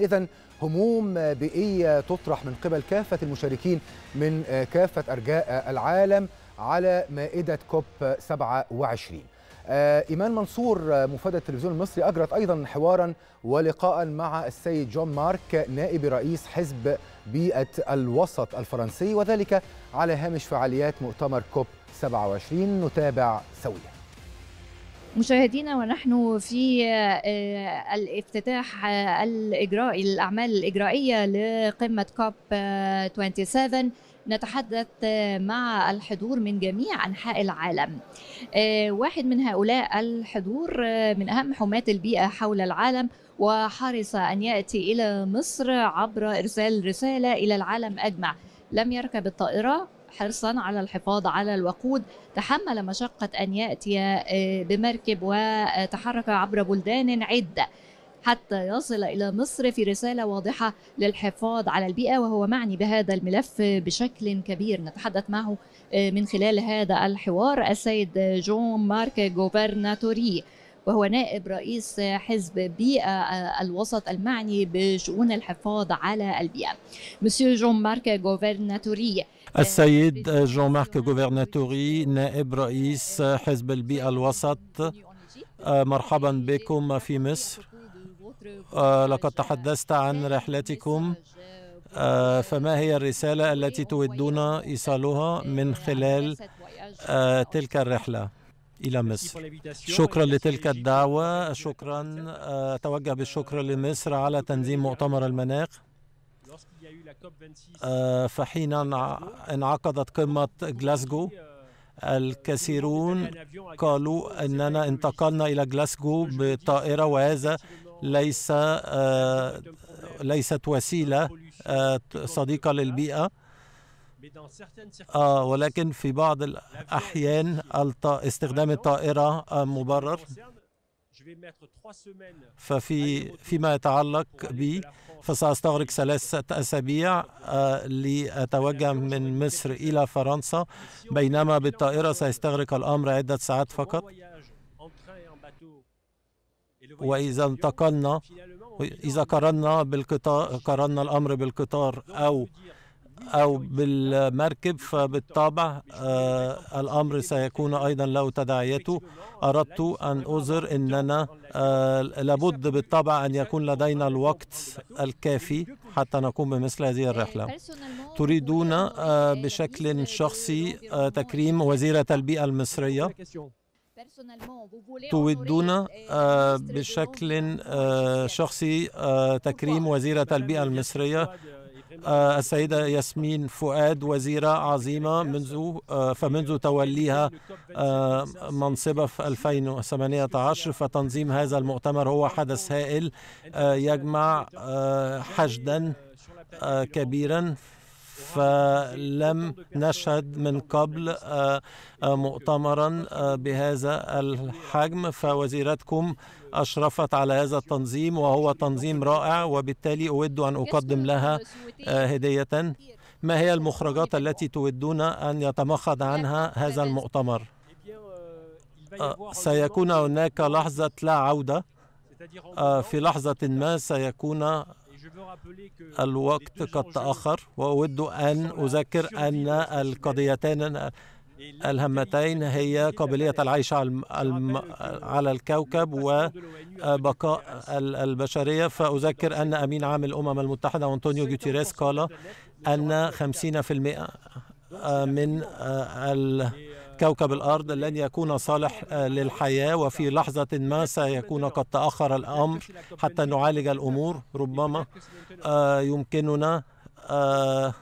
إذا هموم بيئية تطرح من قبل كافة المشاركين من كافة أرجاء العالم على مائدة كوب 27 آه، إيمان منصور مفادة التلفزيون المصري أجرت أيضا حوارا ولقاء مع السيد جون مارك نائب رئيس حزب بيئة الوسط الفرنسي وذلك على هامش فعاليات مؤتمر كوب 27 نتابع سويا مشاهدينا ونحن في آه، الافتتاح آه، الاجرائي الاعمال الاجرائيه لقمه كوب 27 آه، نتحدث مع الحضور من جميع انحاء العالم. واحد من هؤلاء الحضور من اهم حماة البيئه حول العالم وحرص ان ياتي الى مصر عبر ارسال رساله الى العالم اجمع. لم يركب الطائره حرصا على الحفاظ على الوقود تحمل مشقة أن يأتي آه، بمركب وتحرك عبر بلدان عدة حتى يصل إلى مصر في رسالة واضحة للحفاظ على البيئة وهو معني بهذا الملف بشكل كبير نتحدث معه آه، من خلال هذا الحوار السيد جون مارك جوفرناتوري وهو نائب رئيس حزب بيئة آه، الوسط المعني بشؤون الحفاظ على البيئة مسيو جون مارك جوفرناتوري السيد جون مارك غوفرناتوري نائب رئيس حزب البيئة الوسط آه، مرحبا بكم في مصر آه، آه، لقد تحدثت عن رحلتكم فما هي الرسالة التي تودون إيصالها من خلال تلك الرحلة إلى مصر شكرا لتلك الدعوة شكرا أتوجه بالشكر لمصر على تنظيم مؤتمر المناخ Euh, فحين انعقدت قمة غلاسكو euh, الكثيرون قالوا أننا انتقلنا إلى غلاسكو بطائرة وهذا ليس آه، ليست وسيلة آه، صديقة للبيئة آه ولكن في بعض الأحيان استخدام الطائرة مبرر ففي فيما يتعلق بي فسأستغرق ثلاثة أسابيع آه، لأتوجه من مصر إلى فرنسا بينما بالطائرة سيستغرق الأمر عدة ساعات فقط وإذا انتقلنا إذا قرنا بالقطار قارنا الأمر بالقطار أو أو بالمركب فبالطبع آه، الأمر سيكون أيضا له تداعياته أردت أن أظهر أننا آه، لابد بالطبع أن يكون لدينا الوقت الكافي حتى نقوم بمثل هذه الرحلة تريدون آه، بشكل شخصي تكريم وزيرة البيئة المصرية تودون بشكل شخصي تكريم وزيرة البيئة المصرية آه، السيدة ياسمين فؤاد وزيرة عظيمة منذ آه، فمنذ توليها آه، منصبها في 2018 فتنظيم هذا المؤتمر هو حدث هائل يجمع حشدا كبيرا فلم نشهد من قبل آه، آه، مؤتمرا آه، بهذا الحجم فوزيرتكم أشرفت على هذا التنظيم وهو تنظيم رائع وبالتالي أود أن أقدم لها هدية ما هي المخرجات التي تودون أن يتمخض عنها هذا المؤتمر؟ سيكون هناك لحظة لا عودة في لحظة ما سيكون الوقت قد تأخر وأود أن أذكر أن القضيتين الهمتين هي قابلية العيش على الكوكب وبقاء آه، البشرية فأذكر أن أمين عام الأمم المتحدة أنطونيو جوتيريز قال أن 50% آه، من كوكب الأرض لن يكون صالح آه، للحياة وفي لحظة ما سيكون قد تأخر الأمر حتى نعالج الأمور ربما آه، يمكننا آه،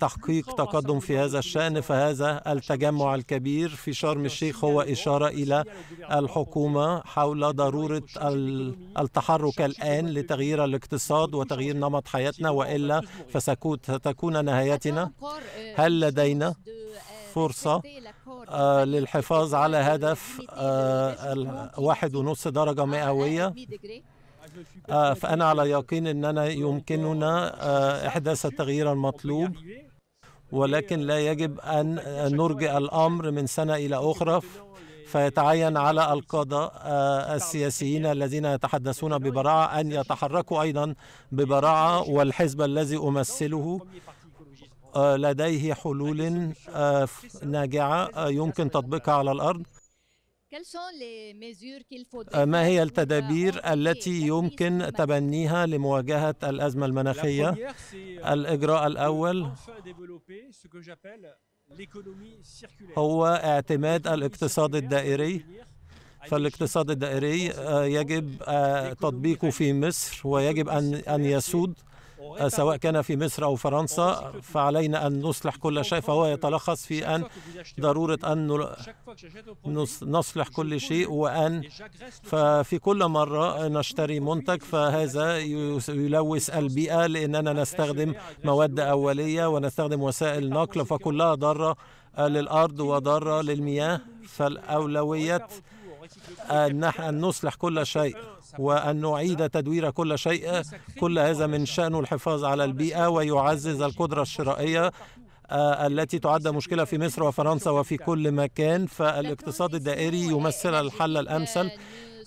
تحقيق تقدم في هذا الشأن فهذا التجمع الكبير في شرم الشيخ هو إشارة إلى الحكومة حول ضرورة التحرك الآن لتغيير الاقتصاد وتغيير نمط حياتنا وإلا فستكون نهايتنا هل لدينا فرصة آه، للحفاظ على هدف آه، واحد ونص درجة مئوية آه، فأنا على يقين أننا يمكننا إحداث التغيير المطلوب ولكن لا يجب أن نرجئ الأمر من سنة إلى أخرى فيتعين على القادة السياسيين الذين يتحدثون ببراعة أن يتحركوا أيضا ببراعة والحزب الذي أمثله لديه حلول آه، ناجعة آه، يمكن تطبيقها على الأرض آه، ما هي التدابير التي يمكن تبنيها لمواجهة الأزمة المناخية؟ euh, الإجراء الأول هو اعتماد الاقتصاد الدائري فالاقتصاد الدائري يجب تطبيقه في مصر ويجب أن يسود آه، سواء كان في مصر أو فرنسا فعلينا أن نصلح كل شيء فهو يتلخص في أن ضرورة أن نصلح كل شيء وأن ففي كل مرة نشتري منتج فهذا يلوث البيئة لأننا نستخدم مواد أولية ونستخدم وسائل نقل فكلها ضارة للأرض وضارة للمياه فالأولويات أن نحن نصلح كل شيء وأن نعيد تدوير كل شيء كل هذا من شأنه الحفاظ على البيئة ويعزز القدرة الشرائية آه، التي تعد مشكلة في مصر وفرنسا وفي كل مكان فالاقتصاد الدائري يمثل الحل الأمثل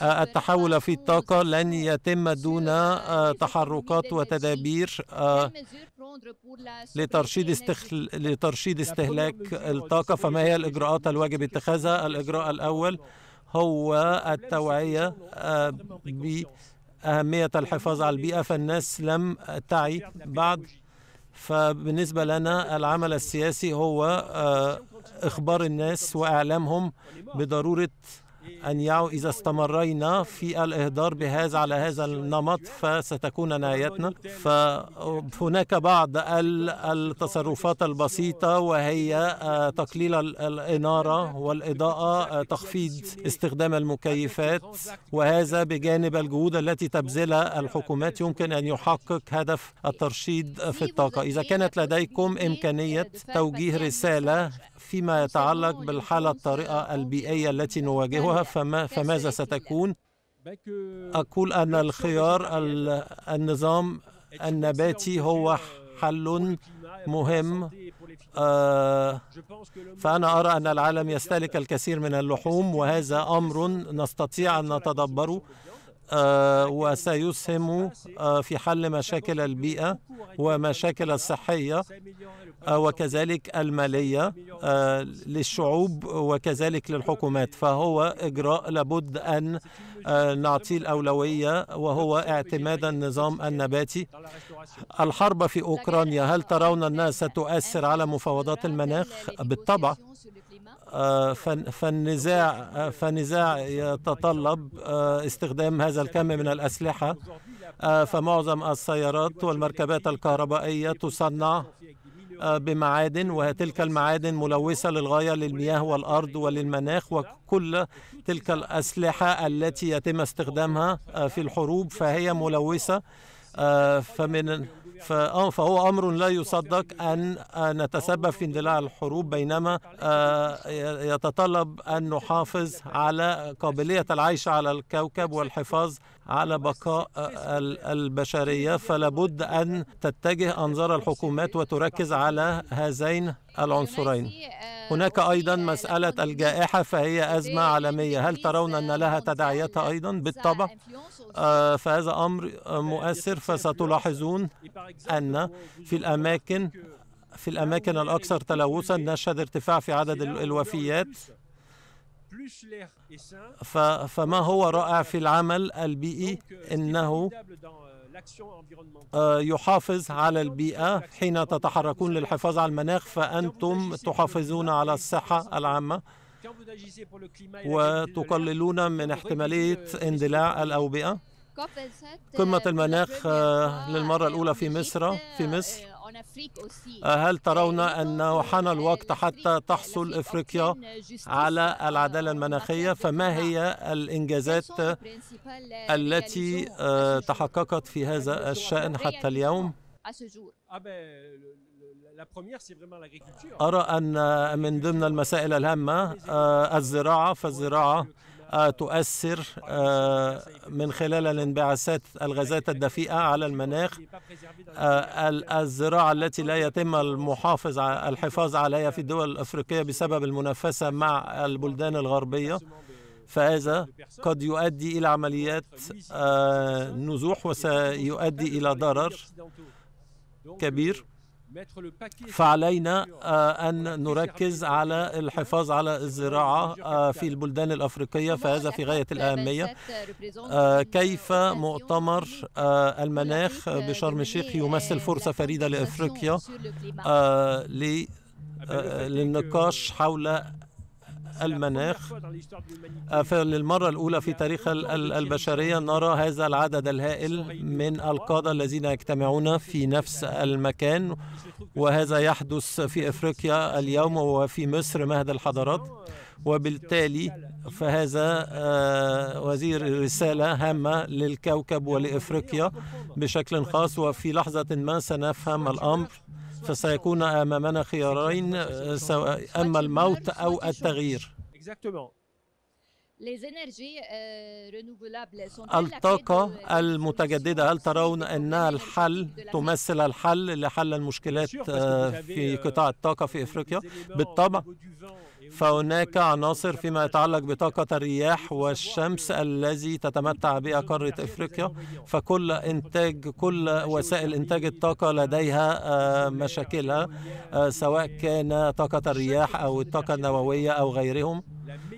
آه، التحول في الطاقة لن يتم دون آه، تحركات وتدابير لترشيد استخل... لترشيد استهلاك الطاقة فما هي الإجراءات الواجب اتخاذها الإجراء الأول هو التوعية آه، بأهمية الحفاظ على البيئة فالناس لم تعي بعد فبالنسبة لنا العمل السياسي هو آه، إخبار الناس وإعلامهم بضرورة أن يعو إذا استمرينا في الإهدار بهذا على هذا النمط فستكون نهايتنا فهناك بعض التصرفات البسيطة وهي آه، تقليل الإنارة والإضاءة آه، تخفيض استخدام المكيفات وهذا بجانب الجهود التي تبذلها الحكومات يمكن أن يحقق هدف الترشيد في الطاقة إذا كانت لديكم إمكانية توجيه رسالة فيما يتعلق بالحالة الطارئة البيئية التي نواجهها فما فماذا ستكون؟ أقول أن الخيار النظام النباتي هو حل مهم آه، فأنا أرى أن العالم يستهلك الكثير من اللحوم وهذا أمر نستطيع أن نتدبره آه، وسيسهم آه، في حل مشاكل البيئة ومشاكل الصحية آه، وكذلك المالية للشعوب وكذلك للحكومات فهو إجراء لابد أن نعطيه الأولوية وهو اعتماد النظام النباتي الحرب في أوكرانيا هل ترون أنها ستؤثر على مفاوضات المناخ؟ بالطبع آه، فالنزاع آه، فالنزاع يتطلب آه، استخدام هذا الكم من الأسلحة فمعظم السيارات والمركبات الكهربائية تصنع بمعادن وتلك المعادن ملوثة للغاية للمياه والأرض وللمناخ وكل تلك الأسلحة التي يتم استخدامها في الحروب فهي ملوثة فمن آه، فهو أمر لا يصدق أن نتسبب في اندلاع الحروب بينما آه، يتطلب أن نحافظ على قابلية العيش على الكوكب والحفاظ على بقاء البشرية فلابد أن تتجه أنظار الحكومات وتركز على هذين العنصرين هناك أيضا مسألة الجائحة فهي أزمة عالمية هل ترون أن لها تداعياتها أيضا بالطبع آه، فهذا أمر مؤثر فستلاحظون أن في الأماكن في الأماكن الأكثر تلوثا نشهد ارتفاع في عدد الوفيات فما هو رائع في العمل البيئي euh, انه euh, آه، يحافظ على البيئة حين تتحركون للحفاظ على المناخ فأنتم تحافظون على الصحة العامة وتقللون من احتمالية euh, اندلاع الأوبئة قمة المناخ آه، للمرة الأولى في مصر في مصر أه، هل ترون أنه حان الوقت حتى تحصل إفريقيا على العدالة المناخية فما هي الإنجازات التي أه، تحققت في هذا الشأن حتى اليوم؟ ah أرى أن من ضمن المسائل الهامة أه، الزراعة فالزراعة آه، تؤثر آه، من خلال الانبعاثات الغازات الدفيئة على المناخ آه، الزراعة التي لا يتم المحافظ الحفاظ عليها في الدول الأفريقية بسبب المنافسة مع البلدان الغربية فهذا قد يؤدي إلى عمليات نزوح وسيؤدي إلى ضرر كبير فعلينا آه، أن نركز على الحفاظ على الزراعة آه، في البلدان الأفريقية فهذا في غاية الأهمية آه، كيف مؤتمر المناخ euh, بشرم الشيخ يمثل euh, فرصة فريدة لأفريقيا للنقاش حول المناخ آه، فللمرة الأولى في تاريخ البشرية نرى هذا العدد الهائل من القادة الذين يجتمعون في نفس المكان وهذا يحدث في إفريقيا اليوم وفي مصر مهد الحضارات وبالتالي فهذا آه، وزير رسالة هامة للكوكب ولإفريقيا بشكل خاص وفي لحظة ما سنفهم الأمر فسيكون أمامنا خيارين آه، سواء أما الموت أو التغيير euh, الطاقة euh, المتجددة هل ترون أنها الحل تمثل الحل لحل المشكلات آه، في euh, قطاع الطاقة في إفريقيا؟ بالطبع فهناك عناصر فيما يتعلق بطاقة الرياح والشمس الذي تتمتع بها قارة إفريقيا فكل إنتاج كل وسائل إنتاج الطاقة لديها آه، مشاكلها آه، سواء كان طاقة الرياح أو الطاقة النووية أو غيرهم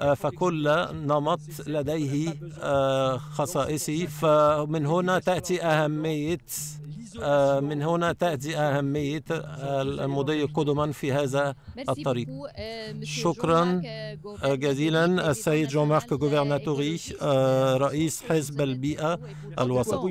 آه، فكل نمط لديه خصائصه فمن هنا تأتي أهمية آه، من هنا تأتي أهمية آه، المضي قدما في هذا الطريق euh، شكرا euh، آه، جزيلا السيد جون مارك غوفرناتوري رئيس حزب البيئة الوسط